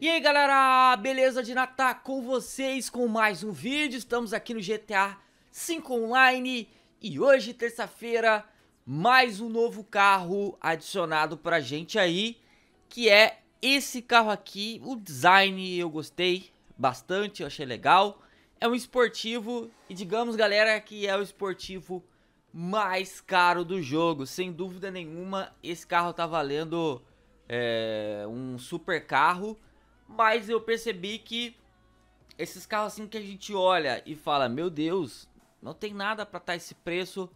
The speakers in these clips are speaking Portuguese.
E aí galera, beleza de natal com vocês com mais um vídeo, estamos aqui no GTA 5 Online e hoje, terça-feira, mais um novo carro adicionado pra gente aí, que é esse carro aqui, o design eu gostei bastante, eu achei legal, é um esportivo e digamos galera que é o esportivo mais caro do jogo, sem dúvida nenhuma, esse carro tá valendo é, um super carro, mas eu percebi que esses carros assim que a gente olha e fala, meu Deus, não tem nada para estar esse preço.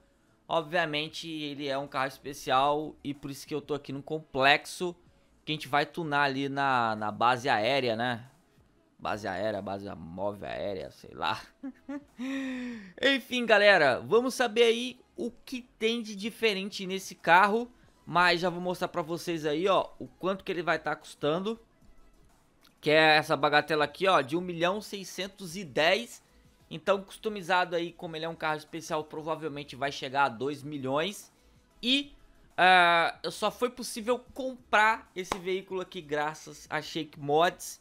Obviamente ele é um carro especial e por isso que eu tô aqui no complexo que a gente vai tunar ali na, na base aérea, né? Base aérea, base móvel aérea, sei lá. Enfim, galera, vamos saber aí o que tem de diferente nesse carro. Mas já vou mostrar pra vocês aí, ó, o quanto que ele vai estar tá custando que é essa bagatela aqui, ó, de 1 milhão 610. Então, customizado aí, como ele é um carro especial, provavelmente vai chegar a 2 milhões. E uh, só foi possível comprar esse veículo aqui graças a Shake Mods.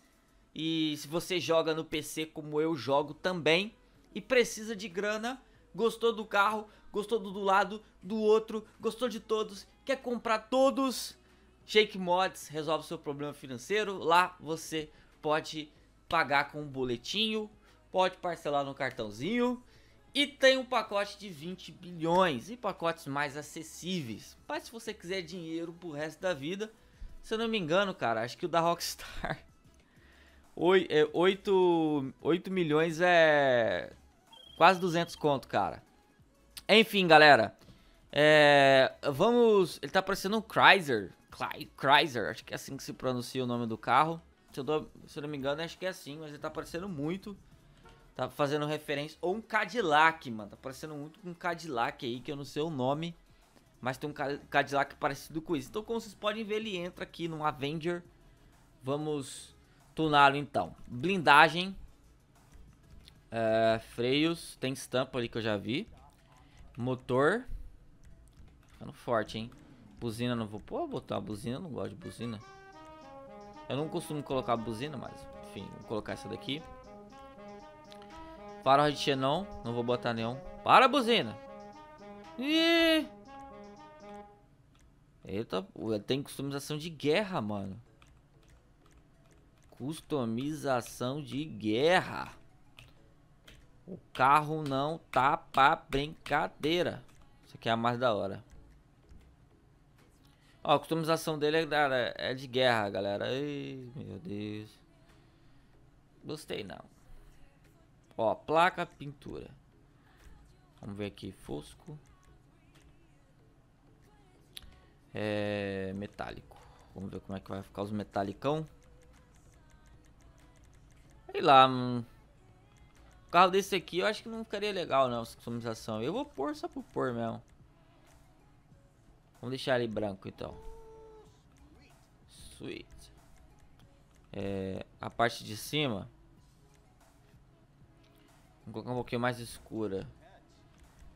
E se você joga no PC como eu jogo também e precisa de grana, gostou do carro, gostou do, do lado, do outro, gostou de todos, quer comprar todos, Shake Mods resolve seu problema financeiro. Lá você pode pagar com um boletinho, pode parcelar no cartãozinho e tem um pacote de 20 bilhões e pacotes mais acessíveis. Mas se você quiser dinheiro pro resto da vida, se eu não me engano, cara, acho que o da Rockstar 8, 8 é, milhões é quase 200 conto, cara. Enfim, galera. É, vamos. Ele tá parecendo um Chrysler. Chrysler, acho que é assim que se pronuncia o nome do carro. Se eu, tô, se eu não me engano, acho que é assim, mas ele tá aparecendo muito. Tá fazendo referência. Ou um Cadillac, mano. Tá parecendo muito com um Cadillac aí, que eu não sei o nome. Mas tem um Cadillac parecido com isso. Então, como vocês podem ver, ele entra aqui num Avenger. Vamos tuná-lo então. Blindagem. Uh, freios. Tem estampa ali que eu já vi. Motor. Ficando forte, hein? Buzina não vou vou botar buzina, eu não gosto de buzina. Eu não costumo colocar buzina, mas enfim, vou colocar essa daqui. Para de xenon, não vou botar nenhum. Para buzina! Ih! Eita, tem customização de guerra, mano. Customização de guerra. O carro não tá pra brincadeira. Isso aqui é a mais da hora. Ó, a customização dele é, da é de guerra, galera. Ai, meu Deus. Gostei, não. Ó, placa, pintura. Vamos ver aqui, fosco. É, metálico. Vamos ver como é que vai ficar os metalicão. Sei lá, mano. O carro desse aqui eu acho que não ficaria legal, não, a customização. Eu vou pôr só por pôr mesmo. Vamos deixar ele branco então. Sweet. É, a parte de cima. Vamos colocar um pouquinho mais escura.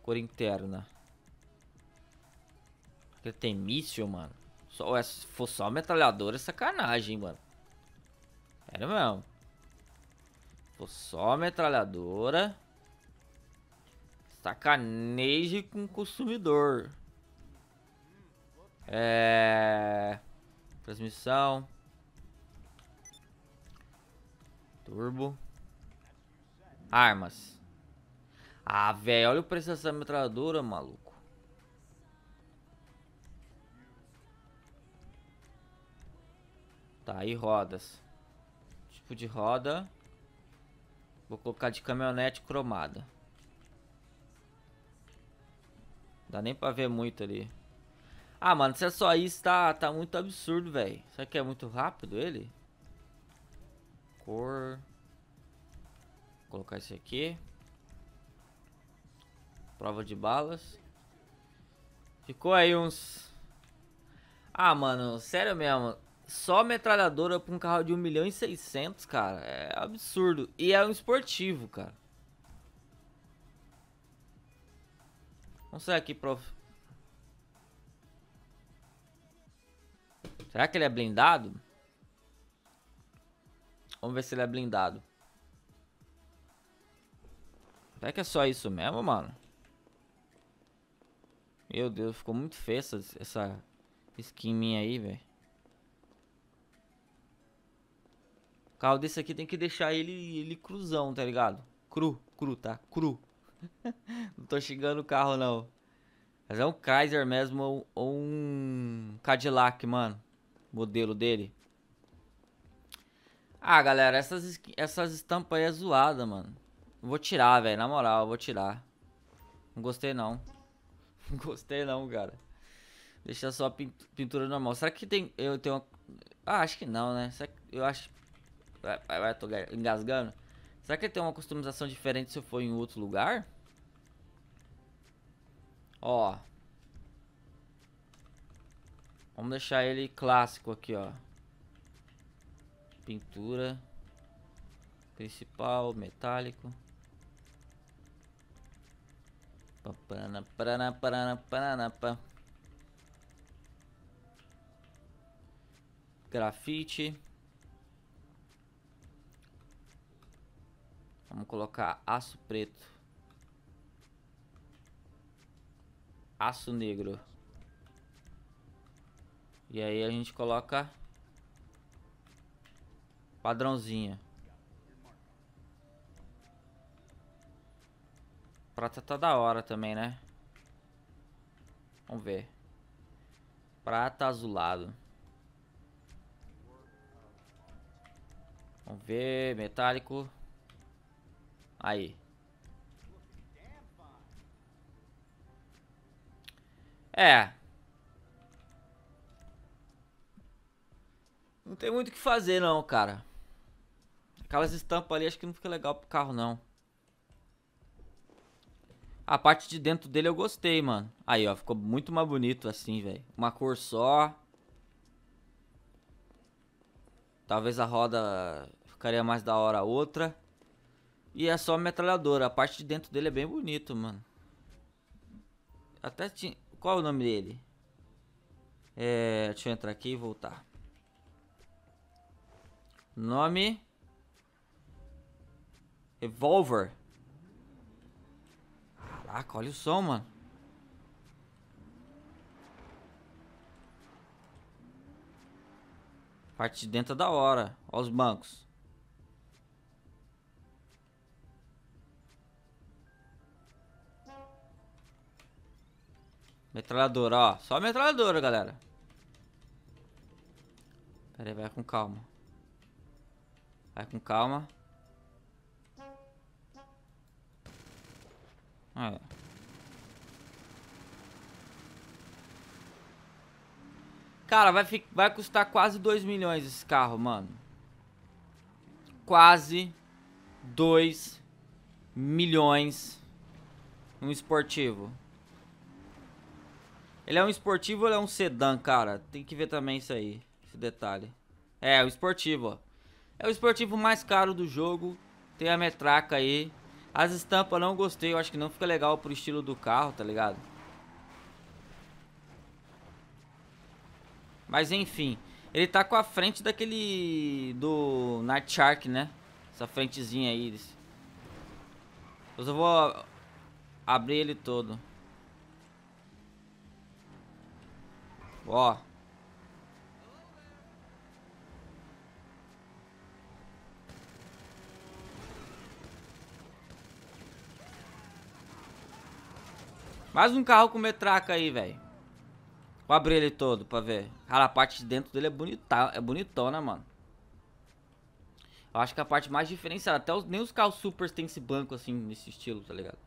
Cor interna. Ele tem míssil, mano. Só, se for só metralhadora, é sacanagem, mano. Era mesmo. Se for só metralhadora. Sacaneje com o consumidor. É... Transmissão. Turbo. Armas. Ah, velho, olha o preço dessa metralhadora, maluco. Tá, e rodas. Tipo de roda. Vou colocar de caminhonete cromada. Dá nem pra ver muito ali. Ah, mano, se é só isso, tá, tá muito absurdo, velho. Será que é muito rápido ele? Cor. Vou colocar esse aqui. Prova de balas. Ficou aí uns... Ah, mano, sério mesmo. Só metralhadora pra um carro de 1 milhão e 600, cara. É absurdo. E é um esportivo, cara. Vamos sair aqui, prof... Será que ele é blindado? Vamos ver se ele é blindado. Será que é só isso mesmo, mano? Meu Deus, ficou muito feia essa, essa skin minha aí, velho. O carro desse aqui tem que deixar ele, ele cruzão, tá ligado? Cru, cru, tá? Cru. não tô xingando o carro, não. Mas é um Kaiser mesmo ou, ou um Cadillac, mano modelo dele. Ah, galera, essas, essas estampas aí é zoada, mano. Vou tirar, velho, na moral, vou tirar. Não gostei, não. Não gostei, não, cara. Deixa só pintura normal. Será que tem... Eu tenho... Ah, acho que não, né? Será que... Eu acho... Vai, vai, vai, tô engasgando. Será que tem uma customização diferente se eu for em outro lugar? Ó, Vamos deixar ele clássico aqui, ó. Pintura. Principal, metálico. Parana, parana, parana, parana, Grafite. Vamos colocar aço preto. Aço negro. E aí a gente coloca padrãozinha. Prata tá da hora também, né? Vamos ver. Prata azulado. Vamos ver, metálico. Aí. É, Não tem muito o que fazer não, cara. Aquelas estampas ali acho que não fica legal pro carro, não. A parte de dentro dele eu gostei, mano. Aí, ó, ficou muito mais bonito assim, velho. Uma cor só. Talvez a roda ficaria mais da hora a outra. E é só metralhadora. A parte de dentro dele é bem bonito, mano. Até tinha... Qual é o nome dele? É... Deixa eu entrar aqui e voltar. Nome. Evolver. Caraca, olha o som, mano. Parte de dentro é da hora. Olha os bancos. Metralhadora, ó. Só metralhadora, galera. Pera aí, vai com calma. Vai com calma. Ah, é. Cara, vai, vai custar quase 2 milhões esse carro, mano. Quase 2 milhões um esportivo. Ele é um esportivo ou é um sedã, cara? Tem que ver também isso aí, esse detalhe. É, o esportivo, ó. É o esportivo mais caro do jogo. Tem a metraca aí. As estampas não gostei. Eu acho que não fica legal pro estilo do carro, tá ligado? Mas enfim. Ele tá com a frente daquele... Do Night Shark, né? Essa frentezinha aí. Eu só vou abrir ele todo. Ó. Mais um carro com metraca aí, velho. Vou abrir ele todo pra ver. Cara, a parte de dentro dele é, bonita, é bonitona, mano. Eu acho que a parte mais diferenciada. Até os, nem os carros supers tem esse banco assim, nesse estilo, tá ligado?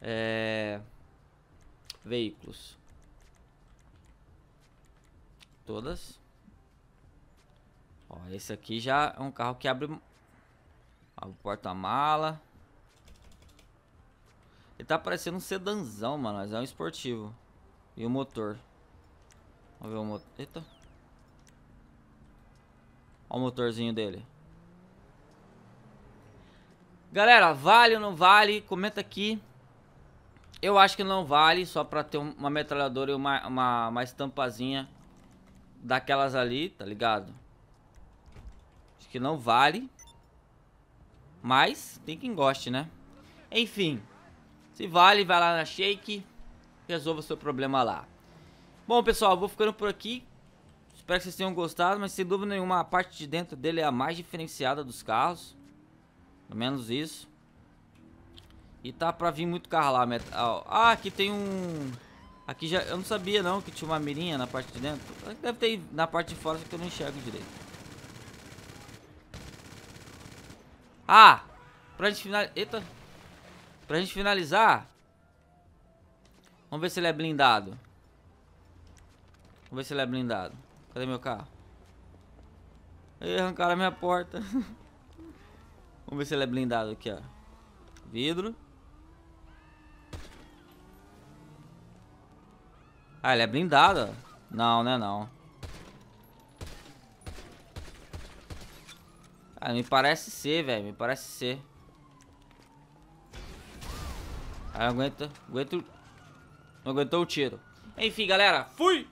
É... Veículos. Todas. Ó, esse aqui já é um carro que abre... Abre o porta-mala. Ele tá parecendo um sedanzão, mano. Mas é um esportivo. E o motor. Vamos ver o motor. Eita. Olha o motorzinho dele. Galera, vale ou não vale? Comenta aqui. Eu acho que não vale, só pra ter uma metralhadora e uma, uma, uma estampazinha daquelas ali, tá ligado? Acho que não vale. Mas, tem quem goste, né? Enfim. Se vale, vai lá na Shake, resolva o seu problema lá. Bom, pessoal, vou ficando por aqui. Espero que vocês tenham gostado, mas sem dúvida nenhuma a parte de dentro dele é a mais diferenciada dos carros. Pelo menos isso. E tá pra vir muito carro lá. Ah, ah, aqui tem um... Aqui já... Eu não sabia não que tinha uma mirinha na parte de dentro. Deve ter na parte de fora, só que eu não enxergo direito. Ah! Pra gente finalizar... Eita... Pra gente finalizar. Vamos ver se ele é blindado. Vamos ver se ele é blindado. Cadê meu carro? Ei, arrancaram a minha porta. Vamos ver se ele é blindado aqui, ó. Vidro. Ah, ele é blindado, ó. Não, né, não. Ah, me parece ser, velho. Me parece ser. Aguenta, aguenta. Não aguentou o tiro. Enfim, galera, fui!